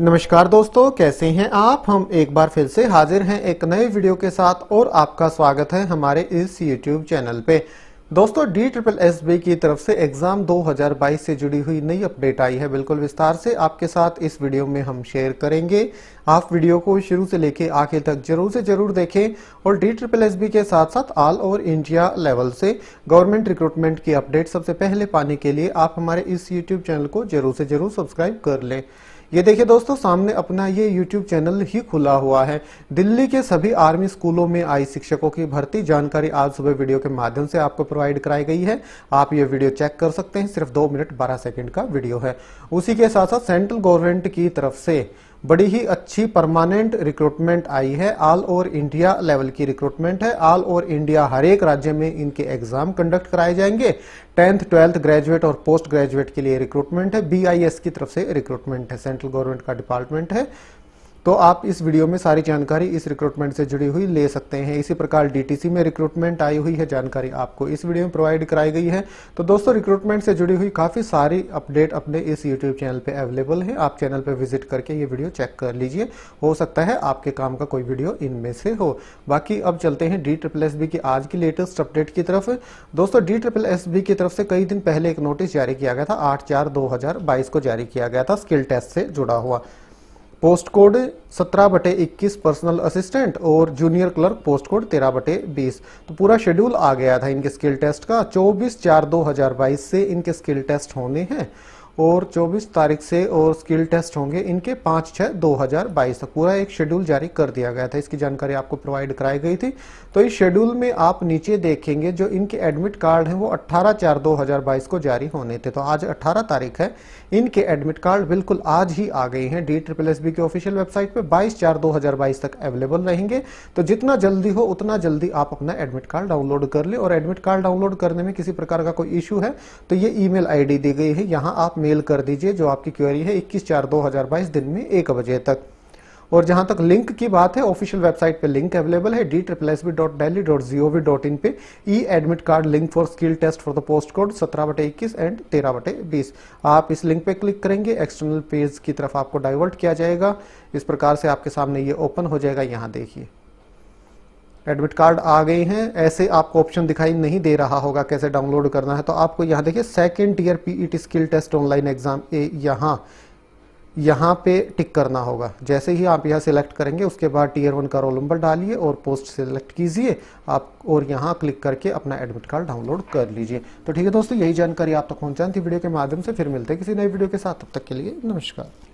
नमस्कार दोस्तों कैसे हैं आप हम एक बार फिर से हाजिर हैं एक नए वीडियो के साथ और आपका स्वागत है हमारे इस यूट्यूब चैनल पे दोस्तों डी ट्रिपल एस बी की तरफ से एग्ज़ाम 2022 से जुड़ी हुई नई अपडेट आई है बिल्कुल विस्तार से आपके साथ इस वीडियो में हम शेयर करेंगे आप वीडियो को शुरू से लेके आखिर तक जरूर से जरूर देखें और डी ट्रिपल एस बी के साथ साथ ऑल ओवर इंडिया लेवल से गवर्नमेंट रिक्रूटमेंट की अपडेट सबसे पहले पाने के लिए आप हमारे इस यूट्यूब चैनल को जरूर से जरूर सब्सक्राइब कर लें ये देखिए दोस्तों सामने अपना ये YouTube चैनल ही खुला हुआ है दिल्ली के सभी आर्मी स्कूलों में आई शिक्षकों की भर्ती जानकारी आज सुबह वीडियो के माध्यम से आपको प्रोवाइड कराई गई है आप ये वीडियो चेक कर सकते हैं सिर्फ दो मिनट बारह सेकेंड का वीडियो है उसी के साथ साथ सेंट्रल गवर्नमेंट की तरफ से बड़ी ही अच्छी परमानेंट रिक्रूटमेंट आई है ऑल ओवर इंडिया लेवल की रिक्रूटमेंट है ऑल ओवर इंडिया हर एक राज्य में इनके एग्जाम कंडक्ट कराए जाएंगे टेंथ ट्वेल्थ ग्रेजुएट और पोस्ट ग्रेजुएट के लिए रिक्रूटमेंट है बीआईएस की तरफ से रिक्रूटमेंट है सेंट्रल गवर्नमेंट का डिपार्टमेंट है तो आप इस वीडियो में सारी जानकारी इस रिक्रूटमेंट से जुड़ी हुई ले सकते हैं इसी प्रकार डीटीसी में रिक्रूटमेंट आई हुई है जानकारी आपको इस वीडियो में प्रोवाइड कराई गई है तो दोस्तों रिक्रूटमेंट से जुड़ी हुई काफ़ी सारी अपडेट अपने इस यूट्यूब चैनल पर अवेलेबल है आप चैनल पर विजिट करके ये वीडियो चेक कर लीजिए हो सकता है आपके काम का कोई वीडियो इनमें से हो बाकी अब चलते हैं डी ट्रिपल एस बी की आज की लेटेस्ट अपडेट की तरफ दोस्तों डी ट्रिपल एस बी की तरफ से कई दिन पहले एक नोटिस जारी किया गया था आठ चार दो हजार बाईस को जारी किया गया था स्किल टेस्ट से जुड़ा हुआ पोस्ट कोड सत्रह बटे इक्कीस पर्सनल असिस्टेंट और जूनियर क्लर्क पोस्ट कोड तेरह बटे बीस तो पूरा शेड्यूल आ गया था इनके स्किल टेस्ट का चौबीस चार दो हजार बाईस से इनके स्किल टेस्ट होने हैं और 24 तारीख से और स्किल टेस्ट होंगे इनके 5 छः दो हज़ार बाईस तक पूरा एक शेड्यूल जारी कर दिया गया था इसकी जानकारी आपको प्रोवाइड कराई गई थी तो इस शेड्यूल में आप नीचे देखेंगे जो इनके एडमिट कार्ड हैं वो 18 चार 2022 को जारी होने थे तो आज 18 तारीख है इनके एडमिट कार्ड बिल्कुल आज ही आ गए हैं डी ट्रिपल एस बी की ऑफिशियल वेबसाइट पर बाईस चार बाईस तक अवेलेबल रहेंगे तो जितना जल्दी हो उतना जल्दी आप अपना एडमिट कार्ड डाउनलोड कर ले और एडमिट कार्ड डाउनलोड करने में किसी प्रकार का कोई इशू है तो ये ई मेल दी गई है यहाँ आप मेल कर दीजिए जो आपकी क्वेरी है इक्कीस चार दो हज़ार बाईस दिन में एक बजे तक और जहां तक लिंक की बात है ऑफिशियल वेबसाइट पे लिंक अवेलेबल है D triple S B dot Delhi dot G V dot in पे E admit card link for skill test for the post code सत्रह बटे इक्कीस एंड तेरह बटे बीस आप इस लिंक पे क्लिक करेंगे एक्सटर्नल पेज की तरफ आपको डाइवर्ट किया जाएगा इस प्रकार से आपके सामने ये ओपन हो जाएगा यहाँ देखिए एडमिट कार्ड आ गए हैं ऐसे आपको ऑप्शन दिखाई नहीं दे रहा होगा कैसे डाउनलोड करना है तो आपको यहाँ देखिए second year PET skill test online exam ए यहाँ यहाँ पे टिक करना होगा जैसे ही आप यहाँ सिलेक्ट करेंगे उसके बाद टीयर वन का रोल नंबर डालिए और पोस्ट सिलेक्ट कीजिए आप और यहाँ क्लिक करके अपना एडमिट कार्ड डाउनलोड कर लीजिए तो ठीक है दोस्तों यही जानकारी आप तक तो पहुँचानी थी वीडियो के माध्यम से फिर मिलते हैं किसी नए वीडियो के साथ तब तक के लिए नमस्कार